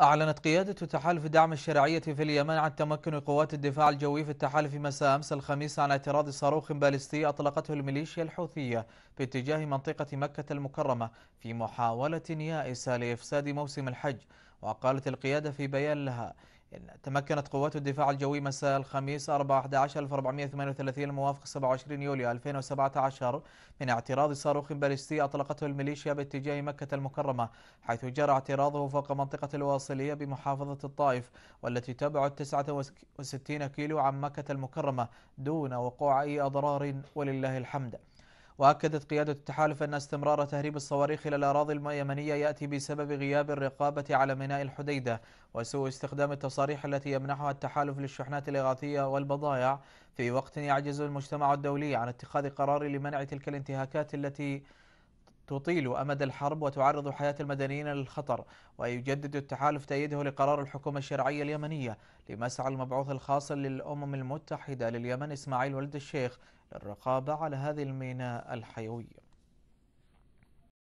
أعلنت قيادة تحالف دعم الشرعية في اليمن عن تمكن قوات الدفاع الجوي في التحالف مساء أمس الخميس عن اعتراض صاروخ باليستي أطلقته الميليشيا الحوثية في اتجاه منطقة مكة المكرمة في محاولة يائسة لإفساد موسم الحج وقالت القيادة في بيان لها تمكنت قوات الدفاع الجوي مساء الخميس 4/11/1438 الموافق 27 يوليو 2017 من اعتراض صاروخ باليستي أطلقته الميليشيا باتجاه مكة المكرمة حيث جرى اعتراضه فوق منطقة الواصلية بمحافظة الطائف والتي تبعد 69 كيلو عن مكة المكرمة دون وقوع أي أضرار ولله الحمد وأكدت قيادة التحالف أن استمرار تهريب الصواريخ إلى الأراضي اليمنية يأتي بسبب غياب الرقابة على ميناء الحديدة وسوء استخدام التصاريح التي يمنحها التحالف للشحنات الإغاثية والبضائع في وقت يعجز المجتمع الدولي عن اتخاذ قرار لمنع تلك الانتهاكات التي تطيل أمد الحرب وتعرض حياة المدنيين للخطر ويجدد التحالف تأييده لقرار الحكومة الشرعية اليمنية لمسعى المبعوث الخاص للأمم المتحدة لليمن إسماعيل ولد الشيخ للرقابة على هذه الميناء الحيوي